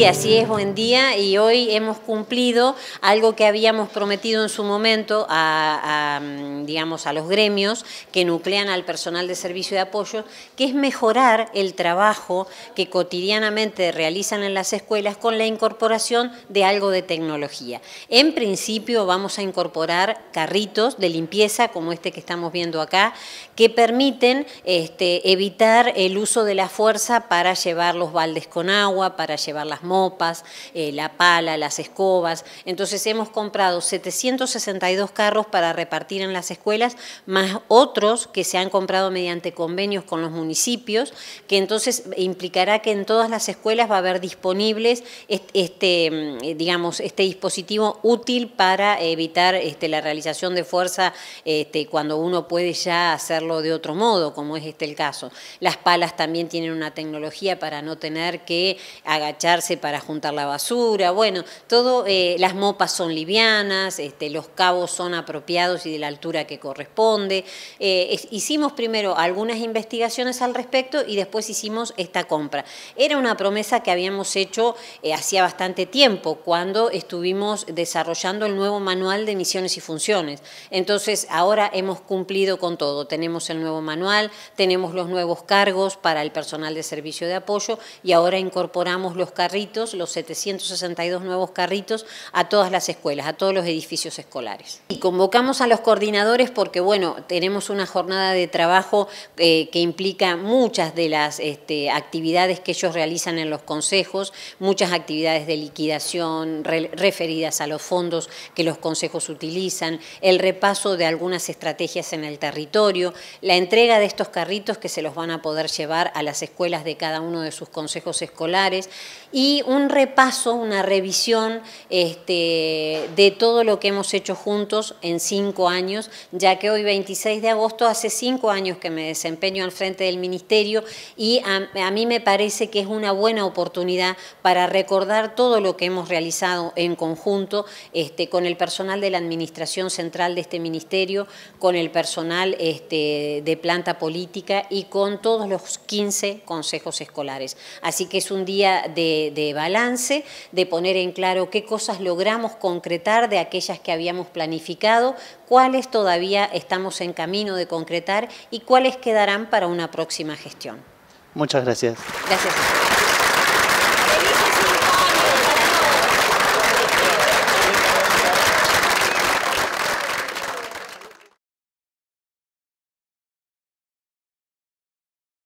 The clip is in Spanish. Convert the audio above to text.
Sí, así es, buen día. Y hoy hemos cumplido algo que habíamos prometido en su momento a, mm, digamos, a los gremios que nuclean al personal de servicio de apoyo, que es mejorar el trabajo que cotidianamente realizan en las escuelas con la incorporación de algo de tecnología. En principio vamos a incorporar carritos de limpieza, como este que estamos viendo acá, que permiten este, evitar el uso de la fuerza para llevar los baldes con agua, para llevar las mopas, eh, la pala, las escobas. Entonces hemos comprado 762 carros para repartir en las escuelas, más otros que se han comprado mediante convenios con los municipios, que entonces implicará que en todas las escuelas va a haber disponibles este, mm, digamos, este dispositivo útil para evitar este, la realización de fuerza este, cuando uno puede ya hacerlo de otro modo, como es este el caso. Las palas también tienen una tecnología para no tener que agacharse para juntar la basura, bueno, todo, eh, las mopas son livianas, este, los cabos son apropiados y de la altura que corresponde. Eh, hicimos primero algunas investigaciones al respecto y después hicimos esta compra. Era una promesa que habíamos hecho eh, hacía bastante tiempo, cuando estuvimos desarrollando el nuevo manual de misiones y funciones. Entonces, ahora hemos cumplido con todo. Tenemos el nuevo manual, tenemos los nuevos cargos para el personal de servicio de apoyo y ahora incorporamos los carritos los 762 nuevos carritos, a todas las escuelas, a todos los edificios escolares. Y convocamos a los coordinadores porque, bueno, tenemos una jornada de trabajo eh, que implica muchas de las este, actividades que ellos realizan en los consejos, muchas actividades de liquidación referidas a los fondos que los consejos utilizan, el repaso de algunas estrategias en el territorio, la entrega de estos carritos que se los van a poder llevar a las escuelas de cada uno de sus consejos escolares y un repaso, una revisión este, de todo lo que hemos hecho juntos en cinco años, ya que hoy 26 de agosto hace cinco años que me desempeño al frente del Ministerio y a, mí me parece que es una buena oportunidad para recordar todo lo que hemos realizado en conjunto este, con el personal de la Administración Central de este Ministerio, con el personal este, de planta política y con todos los 15 consejos escolares. Así que es un día de balance, de poner en claro qué cosas logramos concretar de aquellas que habíamos planificado, cuáles todavía estamos en camino de concretar y cuáles quedarán para una próxima gestión. Muchas gracias. Gracias.